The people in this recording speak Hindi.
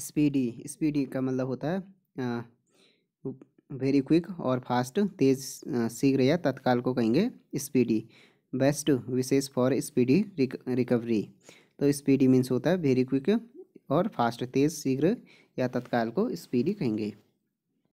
स्पीडी स्पीडी का मतलब होता है वेरी क्विक और फास्ट तेज शीघ्र या तत्काल को कहेंगे स्पीडी बेस्ट विशेष फॉर स्पीडी रिकवरी तो स्पीडी मीन्स होता है वेरी क्विक और फास्ट तेज शीघ्र या तत्काल को स्पीडी कहेंगे